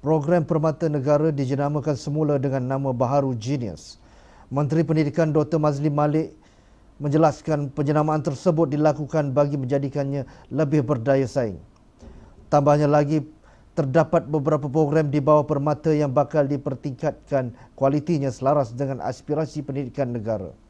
Program Permata Negara dijenamakan semula dengan nama baharu Genius. Menteri Pendidikan Dr. Mazli Malik menjelaskan penjenamaan tersebut dilakukan bagi menjadikannya lebih berdaya saing. Tambahnya lagi, terdapat beberapa program di bawah permata yang bakal dipertingkatkan kualitinya selaras dengan aspirasi pendidikan negara.